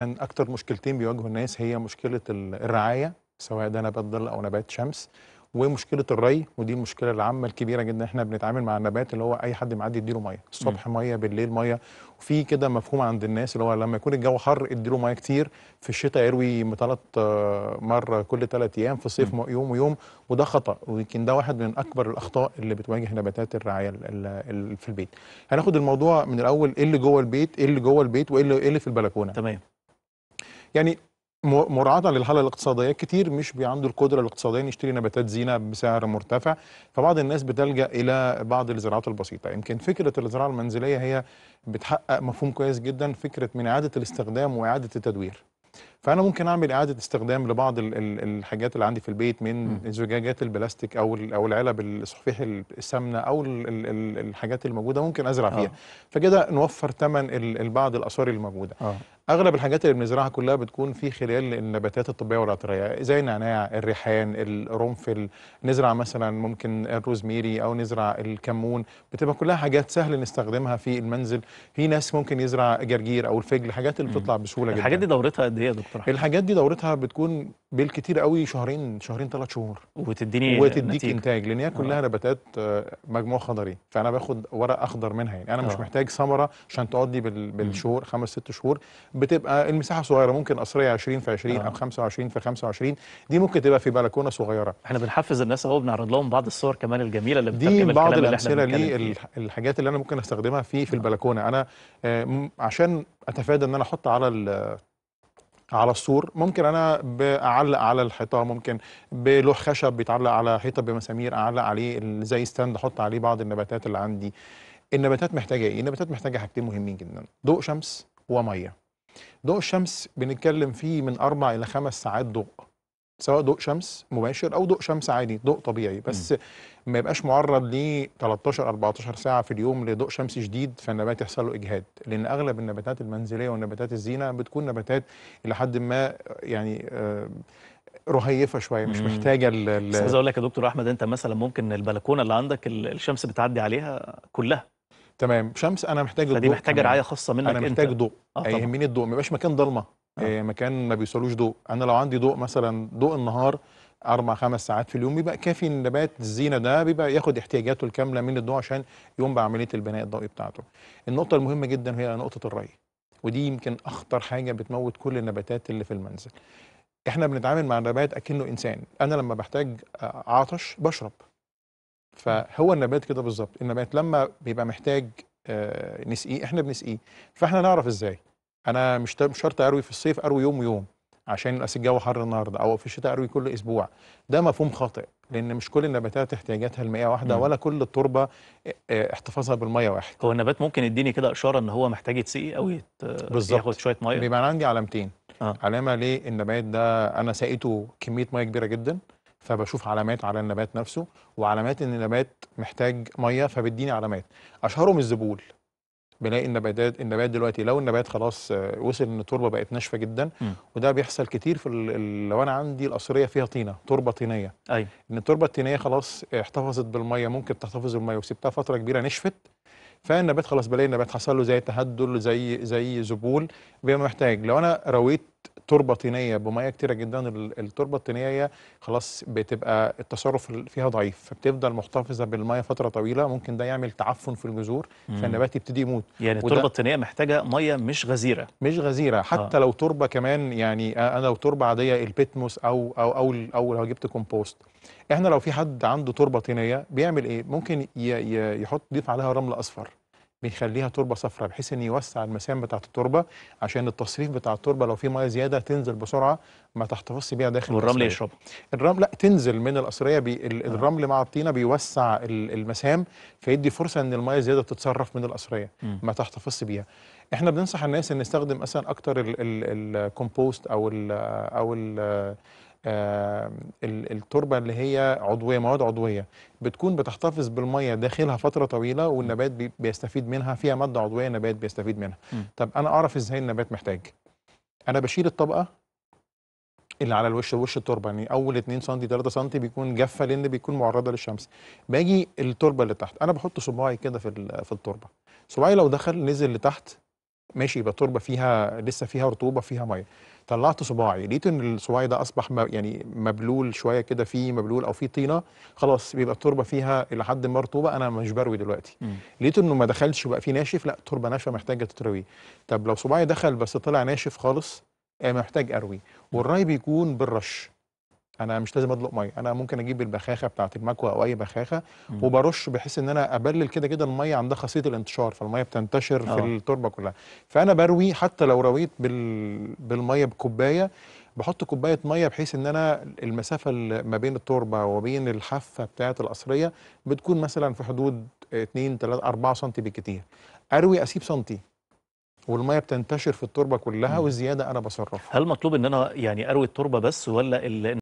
كان اكتر مشكلتين بيواجهوا الناس هي مشكله الرعايه سواء ده نبات ظل او نبات شمس ومشكله الري ودي المشكله العامه الكبيره جدا احنا بنتعامل مع النبات اللي هو اي حد معدي يديله ميه الصبح م. ميه بالليل ميه وفي كده مفهوم عند الناس اللي هو لما يكون الجو حر اديله ميه كتير في الشتاء يروي ثلاث آه، مره كل ثلاث ايام في الصيف م. يوم ويوم وده خطا ويمكن ده واحد من اكبر الاخطاء اللي بتواجه نباتات الرعايه في البيت هناخد الموضوع من الاول ايه اللي جوه البيت ايه اللي جوه البيت وايه اللي إيه في البلكونه تمام يعني مراعاه للحاله الاقتصاديه كتير مش عنده القدره الاقتصاديه ان يشتري نباتات زينه بسعر مرتفع فبعض الناس بتلجا الى بعض الزراعات البسيطه يمكن فكره الزراعه المنزليه هي بتحقق مفهوم كويس جدا فكره من اعاده الاستخدام واعاده التدوير فانا ممكن اعمل اعاده استخدام لبعض الحاجات اللي عندي في البيت من زجاجات البلاستيك او او العلب الصحفيح السمنه او الحاجات الموجوده ممكن ازرع فيها آه. فكده نوفر ثمن بعض الاثار الموجوده أوه. اغلب الحاجات اللي بنزرعها كلها بتكون في خلال النباتات الطبيه والعطريه زي النعناع الريحان القرنفل نزرع مثلا ممكن الروزميري او نزرع الكمون بتبقى كلها حاجات سهل نستخدمها في المنزل في ناس ممكن يزرع جرجير او الفجل حاجات اللي بتطلع بسهوله جدا الحاجات دي دورتها قد ايه يا دكتور بصراحه الحاجات دي دورتها بتكون بالكتير قوي شهرين شهرين ثلاث شهور وتديني وتديك نتيجة. انتاج لان هي كلها آه. نباتات آه، مجموعه خضري فانا باخد ورق اخضر منها يعني انا أوه. مش آه. محتاج ثمره عشان تقضي بالشهور خمس ست شهور بتبقى المساحه صغيره ممكن قصريه 20 في 20 أوه. او 25 في 25 دي ممكن تبقى في بلكونه صغيره احنا بنحفز الناس اهو بنعرض لهم بعض الصور كمان الجميله اللي دي بعض الامثله ليه الحاجات اللي انا ممكن استخدمها في في البلكونه انا عشان اتفادى ان انا احط على على السور ممكن انا اعلق على الحيطه ممكن بلوح خشب بيتعلق على حيطه بمسامير اعلق عليه زي ستاند احط عليه بعض النباتات اللي عندي النباتات محتاجه ايه النباتات محتاجه حاجتين مهمين جدا ضوء شمس وميه ضوء الشمس بنتكلم فيه من اربع الى خمس ساعات ضوء سواء ضوء شمس مباشر او ضوء شمس عادي ضوء طبيعي بس ما يبقاش معرض ل 13 14 ساعه في اليوم لضوء شمس شديد فالنبات يحصل له اجهاد لان اغلب النباتات المنزليه والنباتات الزينه بتكون نباتات الى حد ما يعني آه، رهيفه شويه مش محتاجه ال بس عايز اقول لك يا دكتور احمد انت مثلا ممكن البلكونه اللي عندك الشمس بتعدي عليها كلها تمام شمس انا محتاج الضوء فدي محتاجه رعايه خاصه منك انا محتاج انت. ضوء آه يهمني الضوء ما يبقاش مكان ضلمه آه. آه. مكان ما بيوصلوش ضوء انا لو عندي ضوء مثلا ضوء النهار اربع خمس ساعات في اليوم بيبقى كافي النبات الزينه ده بيبقى ياخد احتياجاته الكامله من الضوء عشان يقوم بعمليه البناء الضوئي بتاعته. النقطه المهمه جدا هي نقطه الري ودي يمكن اخطر حاجه بتموت كل النباتات اللي في المنزل. احنا بنتعامل مع النبات اكنه انسان، انا لما بحتاج آه، عطش بشرب. فهو النبات كده بالظبط، النبات لما بيبقى محتاج آه، نسقيه احنا بنسقيه، فاحنا نعرف ازاي؟ انا مش مش شرط اروي في الصيف اروي يوم ويوم عشان اصل الجو حر النهارده او في الشتاء اروي كل اسبوع ده مفهوم خاطئ لان مش كل النباتات احتياجاتها المياه واحده ولا كل التربه احتفاظها بالميه واحد هو النبات ممكن يديني كده اشاره ان هو محتاج يتسقي او يت... ياخد شويه ميه بيبقى عندي علامتين آه. علامه ليه النبات ده انا سقيته كميه ميه كبيره جدا فبشوف علامات على النبات نفسه وعلامات ان النبات محتاج ميه فبديني علامات اشهرهم الزبول بنلاقي النباتات النبات دلوقتي لو النبات خلاص آه، وصل ان التربه بقت ناشفه جدا م. وده بيحصل كتير في لو انا عندي القصريه فيها طينه تربه طينيه ايوه ان التربه الطينيه خلاص احتفظت بالميه ممكن تحتفظ بالميه وسبتها فتره كبيره نشفت فالنبات خلاص بلاقي النبات حصل له زي تهدل زي زي ذبول بيبقى محتاج لو انا رويت تربه طينيه بميه كتيره جدا التربه الطينيه خلاص بتبقى التصرف فيها ضعيف فبتفضل محتفظه بالميه فتره طويله ممكن ده يعمل تعفن في الجذور فالنبات يبتدي يموت يعني التربه الطينيه محتاجه ميه مش غزيره مش غزيره حتى آه. لو تربه كمان يعني انا آه، آه، لو تربه عاديه البيتموس او او او او لو جبت كومبوست احنا لو في حد عنده تربه طينيه بيعمل ايه ممكن يحط يضيف عليها رمل اصفر بيخليها تربه صفراء بحيث ان يوسع المسام بتاعه التربه عشان التصريف بتاع التربه لو في ميه زياده تنزل بسرعه ما تحتفظش بيها داخل والرمل يشربها الرمل لا تنزل من القصريه بي... آه. الرمل مع الطينه بيوسع المسام فيدي فرصه ان الميه زياده تتصرف من القصريه ما تحتفظش بيها احنا بننصح الناس ان نستخدم مثلا اكتر الكومبوست او الـ او ال التربه اللي هي عضويه مواد عضويه بتكون بتحتفظ بالميه داخلها فتره طويله والنبات بيستفيد منها فيها ماده عضويه النبات بيستفيد منها م. طب انا اعرف ازاي النبات محتاج انا بشيل الطبقه اللي على الوش وش التربه يعني اول 2 سم 3 سم بيكون جافه لان بيكون معرضه للشمس باجي التربه اللي تحت انا بحط صباعي كده في في التربه صباعي لو دخل نزل لتحت ماشي يبقى التربه فيها لسه فيها رطوبه فيها ميه طلعت صباعي لقيت ان صباعي ده اصبح م... يعني مبلول شويه كده فيه مبلول او فيه طينه خلاص بيبقى التربه فيها الى حد ما رطوبه انا مش بروي دلوقتي لقيت انه ما دخلش بقى فيه ناشف لا التربه ناشفه محتاجه تتروي طب لو صباعي دخل بس طلع ناشف خالص آه، محتاج اروي والري بيكون بالرش انا مش لازم ادلق ميه انا ممكن اجيب البخاخه بتاعه المكوى او اي بخاخه مم. وبرش بحيث ان انا ابلل كده كده الميه عندها خاصيه الانتشار فالميه بتنتشر أوه. في آه. التربه كلها فانا بروي حتى لو رويت بال... بالميه بكوبايه بحط كوبايه ميه بحيث ان انا المسافه ما بين التربه وبين الحافه بتاعه القصريه بتكون مثلا في حدود 2 3 4 سم بالكثير اروي اسيب سنتي والميه بتنتشر في التربه كلها والزياده انا بصرفها هل مطلوب ان انا يعني اروي التربه بس ولا